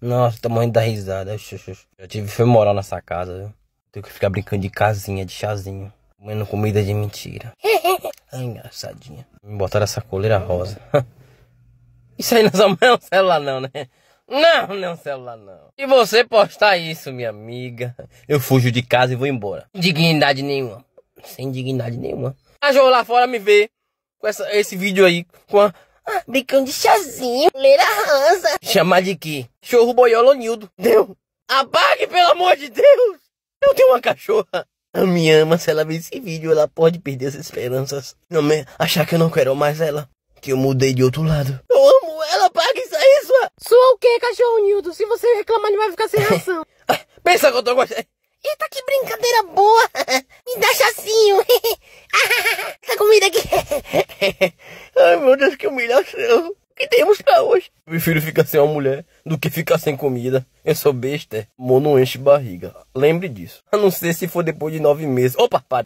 Nossa, tô morrendo da risada. Já tive morar nessa casa. Tenho que ficar brincando de casinha, de chazinho. Comendo comida de mentira. engraçadinha. Me botaram essa coleira rosa. Isso aí não é um celular não, né? Não, não é um celular não. E você postar isso, minha amiga, eu fujo de casa e vou embora. Dignidade nenhuma. Sem dignidade nenhuma. Cachorro lá fora me ver com essa, esse vídeo aí com a ah, bicão de chazinho, leira rasa. Chamar de que? Chorro boiolo nildo. Deu. Apague, pelo amor de Deus! Eu tenho uma cachorra. Ela me ama, se ela ver esse vídeo, ela pode perder as esperanças. Não me... Achar que eu não quero mais ela. Que eu mudei de outro lado. Eu amo ela, paga isso aí, sua... Sua o quê, cachorro Nildo? Se você reclamar, ele vai ficar sem ração. Ah, pensa que eu tô gostando. Eita, que brincadeira boa! Ai meu Deus, que humilhação! O que temos pra hoje? Eu prefiro ficar sem uma mulher do que ficar sem comida. Eu sou besta. Amor é. enche barriga. Lembre disso. A não ser se for depois de nove meses. Opa, para.